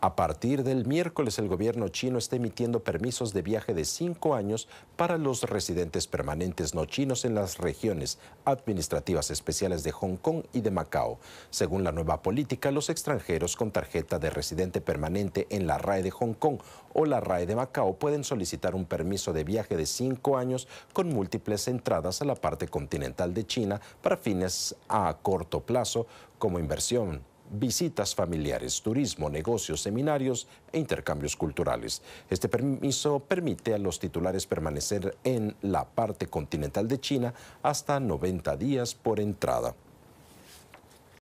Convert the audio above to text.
A partir del miércoles, el gobierno chino está emitiendo permisos de viaje de cinco años para los residentes permanentes no chinos en las regiones administrativas especiales de Hong Kong y de Macao. Según la nueva política, los extranjeros con tarjeta de residente permanente en la RAE de Hong Kong o la RAE de Macao pueden solicitar un permiso de viaje de cinco años con múltiples entradas a la parte continental de China para fines a corto plazo como inversión visitas familiares, turismo, negocios, seminarios e intercambios culturales. Este permiso permite a los titulares permanecer en la parte continental de China hasta 90 días por entrada.